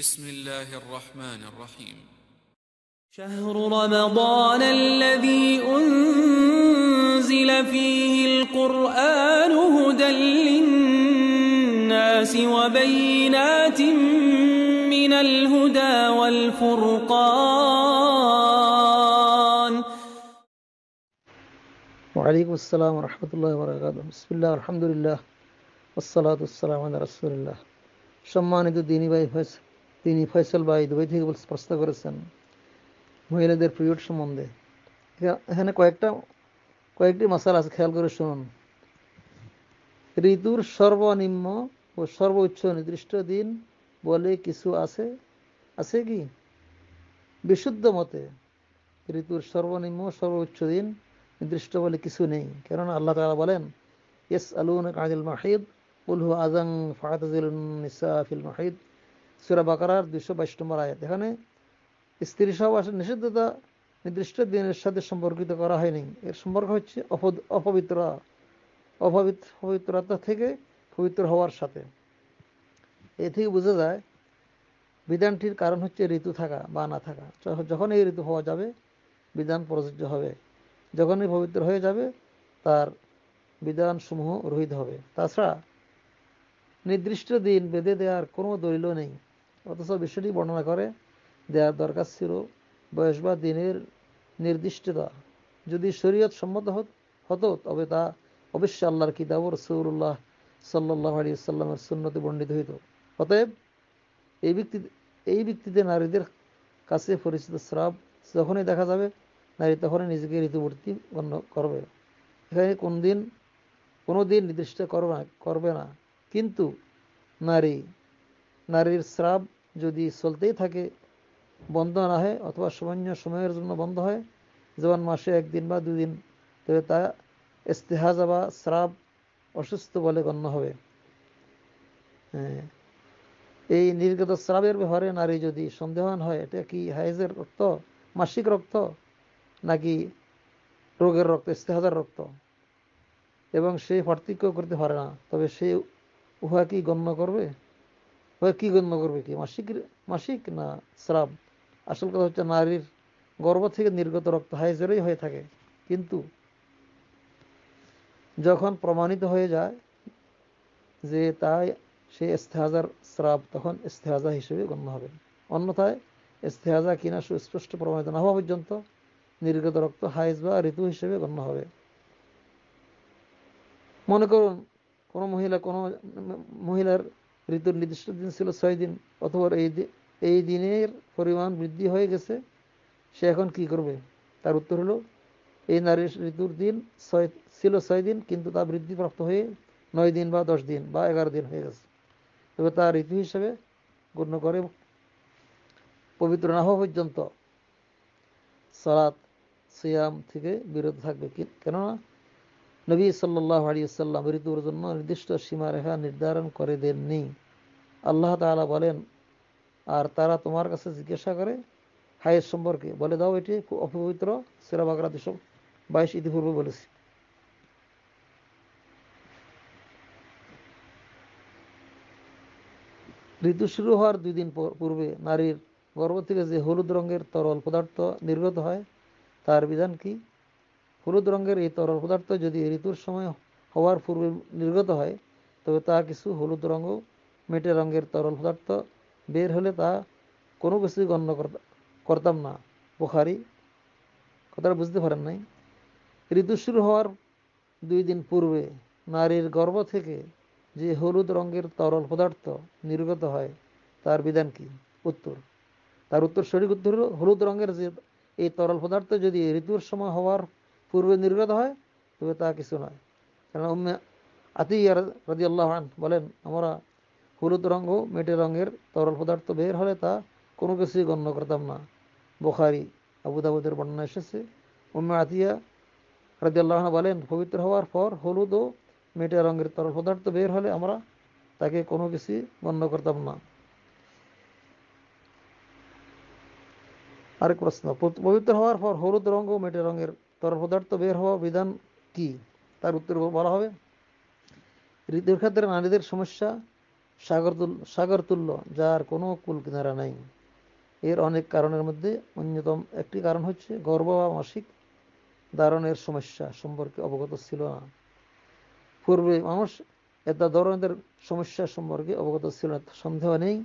بسم الله الرحمن الرحيم شهر رمضان الذي أنزل فيه القرآن هدى للناس وبينات من الهدى والفرقان وعليكم السلام ورحمة الله وبركاته بسم الله والحمد لله والصلاة والسلام على رسول الله সম্মানিত দিনী ভাই তিনি ফয়সল ভাই দুবাই থেকে প্রশ্ন করেছেন মহিলাদের পিরিয়ড সম্বন্ধে এখানে কয়েকটা কয়েকটি মশাল আছে খেয়াল করে শুনুন ঋতুর সর্বনিম্ন ও সর্বোচ্চ নির্দিষ্ট দিন বলে কিছু আছে আছে কি বিশুদ্ধ মতে ঋতুর সর্বনিম্ন সর্বোচ্চ দিন নির্দিষ্ট বলে কিছু নেই কেন আল্লাহ তালা বলেন এস আলুন কাজিল মাহিদ উলহু আজং ফাহাতিল ফিল মাহিদ সুরা বাকারার দুশো বাইশ নম্বর আয়াত এখানে স্ত্রী সহবাসের নিষিদ্ধতা নির্দিষ্ট দিনের সাথে সম্পর্কিত করা হয়নি এর সম্পর্ক হচ্ছে অপবিত্র অপবিত্রতা থেকে পবিত্র হওয়ার সাথে এ থেকে বোঝা যায় বিধানটির কারণ হচ্ছে ঋতু থাকা বা না থাকা যখন এই ঋতু হওয়া যাবে বিধান প্রযোজ্য হবে যখনই পবিত্র হয়ে যাবে তার বিধানসমূহ রহিত হবে তাছাড়া নির্দিষ্ট দিন বেঁধে দেওয়ার কোনো দলিল নেই অথচ বিষয়টি বর্ণনা করে দেওয়ার দরকার ছিল বয়স বা দিনের নির্দিষ্টতা যদি শরীয়ত সম্মত হতো তবে তা অবশ্যই আল্লাহর কিতাব রসৌল্লাহ সাল্লাহ আলী সাল্লামের সুন্নতি বর্ণিত হইত অতএব এই ব্যক্তি এই ব্যক্তিতে নারীদের কাছে পরিচিত স্রাব যখনই দেখা যাবে নারী তখনই নিজেকে ঋতুবর্তী গণ্য করবে এখানে কোন দিন কোনো দিন নির্দিষ্ট করবে না করবে না কিন্তু নারী নারীর স্রাব যদি চলতেই থাকে বন্ধ না হয় অথবা সামান্য সময়ের জন্য বন্ধ হয় যেমন মাসে একদিন বা দুদিন তবে তা ইস্তেহাজা বা স্রাব অসুস্থ বলে গণ্য হবে হ্যাঁ। এই নির্গত স্রাবের ব্যবহারে নারী যদি সন্দেহান হয় এটা কি হাইজের রক্ত মাসিক রক্ত নাকি রোগের রক্ত ইস্তেহাজার রক্ত এবং সে পার্থক্য করতে পারে না তবে সে উহা কি গণ্য করবে ওদের কী গণ্য করবে কি মাসিক মাসিক না স্রাব আসল কথা হচ্ছে নারীর গর্ভ থেকে নির্গত রক্ত হাইজেরই হয়ে থাকে কিন্তু যখন প্রমাণিত হয়ে যায় যে তাই সে ইস্তেহাজার স্রাব তখন ইস্তেহাজা হিসেবে গণ্য হবে অন্যথায় ইস্তেহাজা কিনা সুস্পষ্ট প্রমাণিত না হওয়া পর্যন্ত নির্গত রক্ত হাইজ বা ঋতু হিসেবে গণ্য হবে মনে করুন কোনো মহিলা কোনো মহিলার ঋতুর নির্দিষ্ট দিন ছিল ছয় দিন অথবা এই এই দিনের পরিমাণ বৃদ্ধি হয়ে গেছে সে এখন কি করবে তার উত্তর হলো এই নারী ঋতুর দিন ছয় ছিল ছয় দিন কিন্তু তা বৃদ্ধিপ্রাপ্ত হয়ে নয় দিন বা দশ দিন বা এগারো দিন হয়ে গেছে তবে তা ঋতু হিসেবে গণ্য করে পবিত্র না হওয়া পর্যন্ত সালাত সিয়াম থেকে বিরত থাকবে কেননা নবী সাল্লাহ আলিয়াল্লাম ঋতুর জন্য নির্দিষ্ট সীমারেখা নির্ধারণ করে দেননি আল্লাহ তালা বলেন আর তারা তোমার কাছে জিজ্ঞাসা করে হায়ের সম্পর্কে বলে দাও এটি খুব অপবিত্র সেরা বাগরা দুশো বাইশ ইতিপূর্বে বলেছি ঋতু শুরু হওয়ার দুই দিন পূর্বে নারীর গর্ব থেকে যে হলুদ রঙের তরল পদার্থ নির্গত হয় তার বিধান কি হলুদ রঙের এই তরল পদার্থ যদি ঋতুর সময় হওয়ার পূর্বে নির্গত হয় তবে তা কিছু হলুদ রঙ মেটে রঙের তরল পদার্থ বের হলে তা কোনো কিছুই গণ্য করতাম না বোখারি কথাটা বুঝতে পারেন নাই ঋতু শুরু হওয়ার দুই দিন পূর্বে নারীর গর্ভ থেকে যে হলুদ রঙের তরল পদার্থ নির্গত হয় তার বিধান কি উত্তর তার উত্তর সঠিক উত্তর হলুদ রঙের যে এই তরল পদার্থ যদি ঋতুর সময় হওয়ার পূর্বে নির্গত হয় তবে তা কিছু নয় কারণ উম্মে আতিয়ার রাজি বলেন আমরা হলুদ রঙ মেটে রঙের তরল পদার্থ বের হলে তা কোনো কিছুই গণ্য করতাম না বোখারি আবুদাবুদের বর্ণনা এসেছে উম্মে আতিয়া রাজি বলেন পবিত্র হওয়ার পর হলুদ ও মেটে রঙের তরল পদার্থ বের হলে আমরা তাকে কোনো কিছুই গণ্য করতাম না আরেক প্রশ্ন পবিত্র হওয়ার পর হলুদ রঙ ও মেটে রঙের তরল পদার্থ বের হওয়া বিধান কি তার উত্তর বলা হবে ঋতুর ক্ষেত্রে নারীদের সমস্যা সাগরতুল সাগরতুল্য যার কোনো কুল কিনারা নাই এর অনেক কারণের মধ্যে অন্যতম একটি কারণ হচ্ছে গর্ব বা মাসিক ধারণের সমস্যা সম্পর্কে অবগত ছিল না পূর্বে মানুষ এটা ধরনের সমস্যা সম্পর্কে অবগত ছিল না সন্দেহ নেই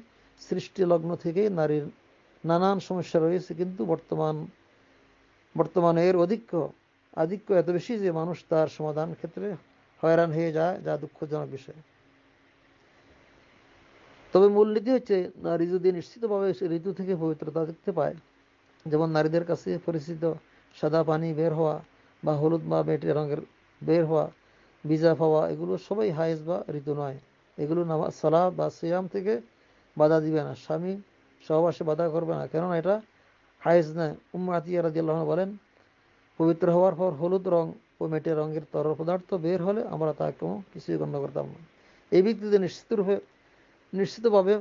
সৃষ্টি লগ্ন থেকে নারীর নানান সমস্যা রয়েছে কিন্তু বর্তমান বর্তমানে এর অধিক্য আধিক্য এত বেশি যে মানুষ তার সমাধান ক্ষেত্রে হয়রান হয়ে যায় যা দুঃখজনক বিষয় তবে মূলনীতি হচ্ছে নারী যদি নিশ্চিতভাবে ঋতু থেকে পবিত্রতা দেখতে পায় যেমন নারীদের কাছে পরিচিত সাদা পানি বের হওয়া বা হলুদ বা বেটে রঙের বের হওয়া ভিজা পাওয়া এগুলো সবাই হায়েজ বা ঋতু নয় এগুলো নামাজ সালা বা সিয়াম থেকে বাধা দিবে না স্বামী সহবাসে বাধা করবে না কেননা এটা হায়েজ না উম্মাতিয়া রাজিয়াল্লাহ বলেন পবিত্র হওয়ার পর হলুদ রং ও মেটে রঙের তরল পদার্থ বের হলে আমরা তা কোনো কিছুই গণ্য করতাম না এই ব্যক্তিদের নিশ্চিতরূপে নিশ্চিতভাবে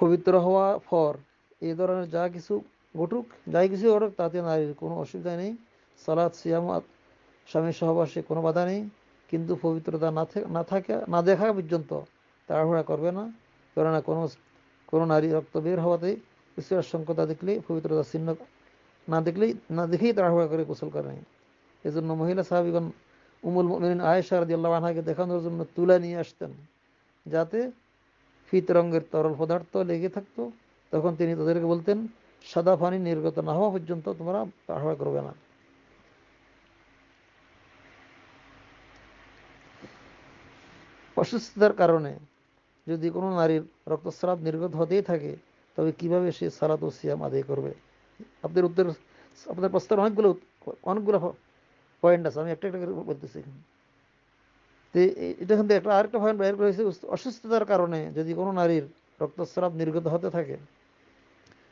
পবিত্র হওয়ার পর এই ধরনের যা কিছু ঘটুক যাই কিছু ঘটুক তাতে নারীর কোনো অসুবিধা নেই সালাদ সিয়াম স্বামীর সহবাসে কোনো বাধা নেই কিন্তু পবিত্রতা না না থাকা না দেখা পর্যন্ত তাড়াহুড়া করবে না কেননা কোনো নারী রক্ত বের হওয়াতে কিছু আশঙ্কতা দেখলে পবিত্রতা চিহ্ন না দেখলেই না দেখেই তাড়াহুড়া করে গোসল করে নেয় এজন্য মহিলা সাহাবিগণ উমুল মিন আয়েশা দিয়ে আল্লাহ আনহাকে দেখানোর জন্য তুলে নিয়ে আসতেন যাতে ফিত রঙের তরল পদার্থ লেগে থাকতো তখন তিনি তাদেরকে বলতেন সাদা পানি নির্গত না হওয়া পর্যন্ত তোমরা তাড়াহুড়া করবে না অসুস্থতার কারণে যদি কোনো নারীর রক্তস্রাব নির্গত হতেই থাকে তবে কিভাবে সে সালাত ও সিয়াম আদায় করবে আপনাদের উত্তর আপনাদের প্রশ্নের অনেকগুলো অনেকগুলো পয়েন্ট আছে আমি একটা একটা করে বলতেছি তো এটা কিন্তু একটা আরেকটা পয়েন্ট বের করেছে অসুস্থতার কারণে যদি কোনো নারীর রক্তস্রাব নির্গত হতে থাকে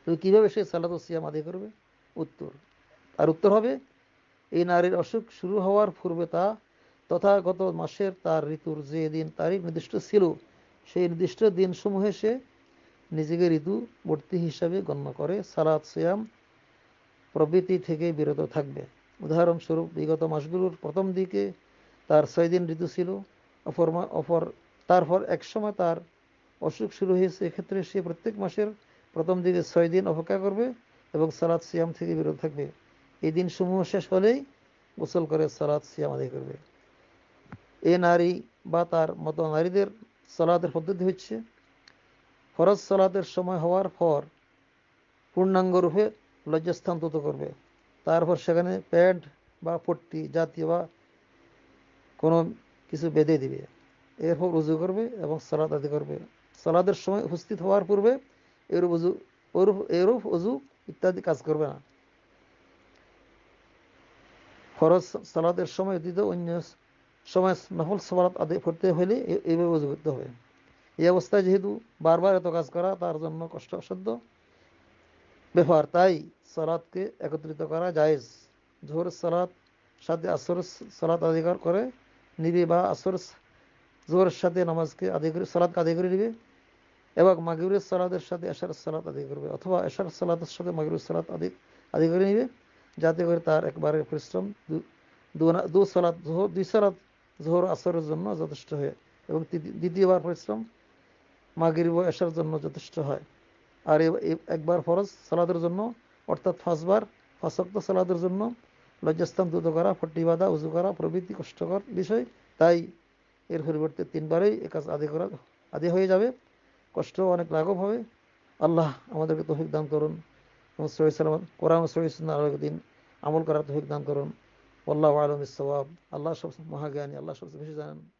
তবে কিভাবে সে সালাত ও সিয়াম আদায় করবে উত্তর আর উত্তর হবে এই নারীর অসুখ শুরু হওয়ার পূর্বে তা তথাগত মাসের তার ঋতুর যে দিন তারিখ নির্দিষ্ট ছিল সেই নির্দিষ্ট দিনসমূহে সে নিজেকে ঋতুবর্তী হিসাবে গণ্য করে সারাত সিয়াম প্রবৃতি থেকে বিরত থাকবে উদাহরণস্বরূপ বিগত মাসগুলোর প্রথম দিকে তার ছয় দিন ঋতু ছিল অপর অপর তারপর একসময় তার অসুখ শুরু হয়েছে এক্ষেত্রে সে প্রত্যেক মাসের প্রথম দিকে ছয় দিন অপেক্ষা করবে এবং সালাদ সিয়াম থেকে বিরত থাকবে এই দিনসমূহ শেষ হলেই গোসল করে সালাদ সিয়াম আদায় করবে এ নারী বা তার মতো নারীদের সালাতের পদ্ধতি হচ্ছে ফরজ সালাতের সময় হওয়ার পর পূর্ণাঙ্গ রূপে লজ্জাস্থান তত করবে তারপর সেখানে প্যান্ট বা পট্টি জাতীয় বা কোনো কিছু বেঁধে দিবে এরপর রুজু করবে এবং সালাদ আদি করবে সালাদের সময় উপস্থিত হওয়ার পূর্বে এরূপ উজু ওরূপ এরূপ উজু ইত্যাদি কাজ করবে না ফরজ সালাদের সময় যদি অন্য সময় নফল সলাপ আদায় করতে হলে এইভাবে উজু করতে হবে এই অবস্থায় যেহেতু বারবার এত কাজ করা তার জন্য কষ্ট অসাধ্য ব্যাপার তাই সলাদকে একত্রিত করা জায়েজ জোহর সলাদ সাথে আসর সলাদ আদিকার করে নিবে বা আসর জোহরের সাথে নামাজকে আদি করে সলাদকে আদি করে নিবে এবং মাগিবুরের সলাদের সাথে এশার সলাদ আদি করবে অথবা এশার সলাদের সাথে মাগিবুর সলাদ আদি আদি করে নিবে যাতে করে তার একবারের পরিশ্রম দু সলাদ জোহর দুই সলাদ জোহর আসরের জন্য যথেষ্ট হয় এবং দ্বিতীয়বার পরিশ্রম মাগির এসার জন্য যথেষ্ট হয় আর একবার ফরজ সালাদের জন্য অর্থাৎ ফাঁসবার ফাঁসক্ত সালাদের জন্য লজ্জাস্থান দ্রুত করা ফটি বাঁধা উজু করা প্রভৃতি কষ্টকর বিষয় তাই এর পরিবর্তে তিনবারেই এ কাজ আদি করা আদি হয়ে যাবে কষ্ট অনেক লাঘব হবে আল্লাহ আমাদেরকে তৌফিক দান করুন এবং সহি সালাম কোরআন সহি দিন আমল করার তৌফিক দান করুন والله أعلم الصواب الله شوف مهاجاني الله شوف مش زان